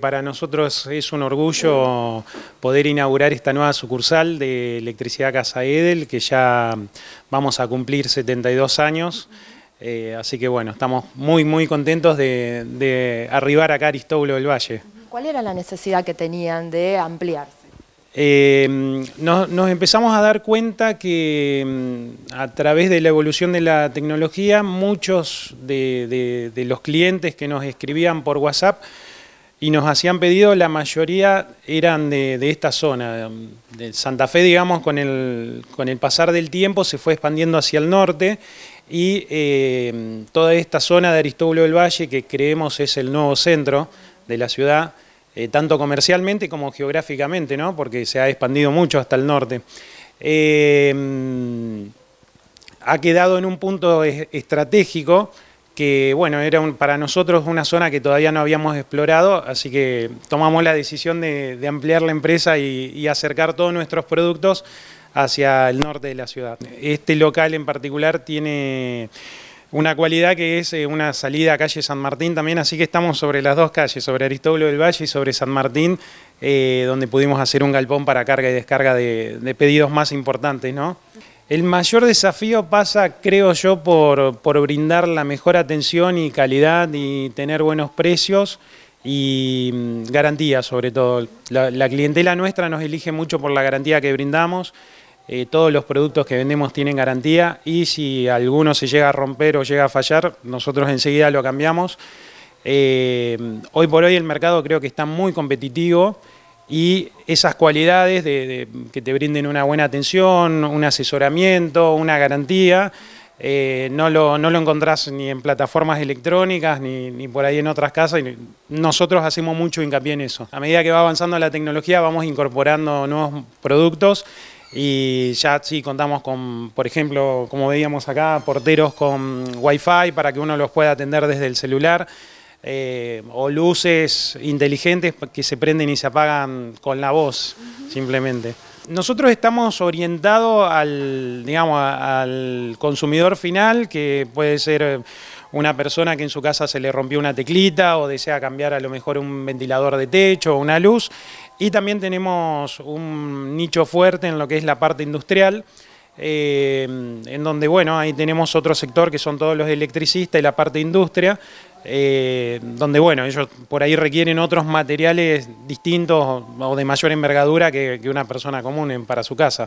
Para nosotros es un orgullo poder inaugurar esta nueva sucursal de Electricidad Casa Edel, que ya vamos a cumplir 72 años. Eh, así que bueno, estamos muy, muy contentos de, arribar acá a Aristóbulo del Valle. ¿Cuál era la necesidad que tenían de ampliarse? Eh, nos, empezamos a dar cuenta que mm, a través de la evolución de la tecnología, muchos de los clientes que nos escribían por WhatsApp y nos hacían pedido, la mayoría eran de, esta zona, um, de Santa Fe, digamos, con el, pasar del tiempo se fue expandiendo hacia el norte y eh, toda esta zona de Aristóbulo del Valle, que creemos es el nuevo centro de la ciudad, eh, tanto comercialmente como geográficamente, ¿no? porque se ha expandido mucho hasta el norte. Eh, mm, ha quedado en un punto estratégico que bueno, era para nosotros una zona que todavía no habíamos explorado, así que tomamos la decisión de, ampliar la empresa y, acercar todos nuestros productos hacia el norte de la ciudad. Este local en particular tiene una cualidad que es eh, una salida a calle San Martín también, así que estamos sobre las dos calles, sobre Aristóbulo del Valle y sobre San Martín, eh, donde pudimos hacer un galpón para carga y descarga de, de pedidos más importantes, ¿no? El mayor desafío pasa, creo yo, por, brindar la mejor atención y calidad y tener buenos precios y mm, garantías sobre todo. La, clientela nuestra nos elige mucho por la garantía que brindamos. Eh, todos los productos que vendemos tienen garantía y si alguno se llega a romper o llega a fallar, nosotros enseguida lo cambiamos. Eh, hoy por hoy el mercado creo que está muy competitivo y esas cualidades que te brinden una buena atención, un asesoramiento, una garantía, eh, no, lo, encontrás ni en plataformas electrónicas ni, ni, por ahí en otras casas. Nosotros hacemos mucho hincapié en eso. A medida que va avanzando la tecnología vamos incorporando nuevos productos y ya sí contamos con, por ejemplo, como veíamos acá, porteros con Wi-Fi para que uno los pueda atender desde el celular. Eh, o luces inteligentes que se prenden y se apagan con la voz, simplemente. Nosotros estamos orientados al, al consumidor final, que puede ser eh, una persona que en su casa se le rompió una teclita o desea cambiar a lo mejor un ventilador de techo o una luz. Y también tenemos un nicho fuerte en lo que es la parte industrial, eh, en donde, bueno, ahí tenemos otro sector que son todos los electricistas y la parte industria, eh, donde, bueno, ellos por ahí requieren otros materiales distintos o de mayor envergadura que, una persona común para su casa.